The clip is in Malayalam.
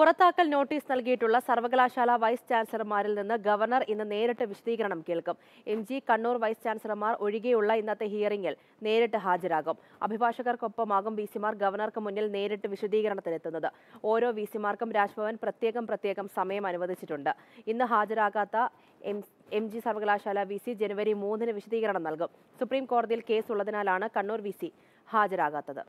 പുറത്താക്കൽ നോട്ടീസ് നൽകിയിട്ടുള്ള സർവകലാശാല വൈസ് ചാൻസലർമാരിൽ നിന്ന് ഗവർണർ ഇന്ന് നേരിട്ട് വിശദീകരണം കേൾക്കും എം ജി കണ്ണൂർ വൈസ് ചാൻസലർമാർ ഒഴികെയുള്ള ഇന്നത്തെ ഹിയറിംഗിൽ നേരിട്ട് ഹാജരാകും അഭിഭാഷകർക്കൊപ്പമാകും വി സിമാർ ഗവർണർക്ക് മുന്നിൽ നേരിട്ട് വിശദീകരണത്തിനെത്തുന്നത് ഓരോ വി സിമാർക്കും രാജ്ഭവൻ പ്രത്യേകം പ്രത്യേകം സമയം അനുവദിച്ചിട്ടുണ്ട് ഇന്ന് ഹാജരാകാത്ത എം എം ജി സർവകലാശാല വി സി ജനുവരി മൂന്നിന് വിശദീകരണം നൽകും സുപ്രീം കോടതിയിൽ കേസ് ഉള്ളതിനാലാണ് കണ്ണൂർ വി സി ഹാജരാകാത്തത്